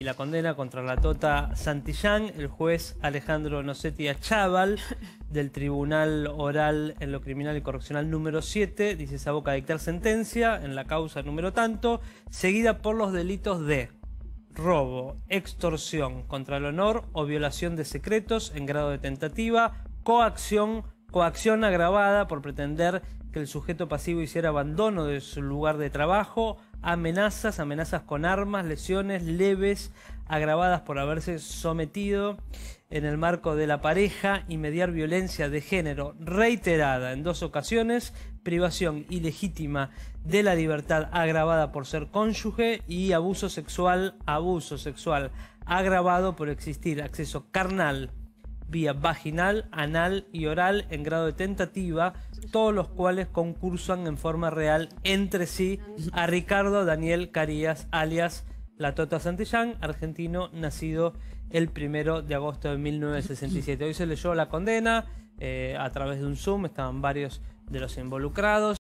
y la condena contra la Tota Santillán, el juez Alejandro Nocetti Achaval, del Tribunal Oral en lo Criminal y Correccional número 7, dice boca, dictar sentencia en la causa número tanto, seguida por los delitos de robo, extorsión contra el honor o violación de secretos en grado de tentativa, coacción, coacción agravada por pretender que el sujeto pasivo hiciera abandono de su lugar de trabajo, amenazas, amenazas con armas, lesiones leves agravadas por haberse sometido en el marco de la pareja y mediar violencia de género reiterada en dos ocasiones, privación ilegítima de la libertad agravada por ser cónyuge y abuso sexual, abuso sexual agravado por existir acceso carnal vía vaginal, anal y oral en grado de tentativa, todos los cuales concursan en forma real entre sí a Ricardo Daniel Carías, alias La tota Santillán, argentino nacido el primero de agosto de 1967. Hoy se leyó la condena eh, a través de un Zoom, estaban varios de los involucrados.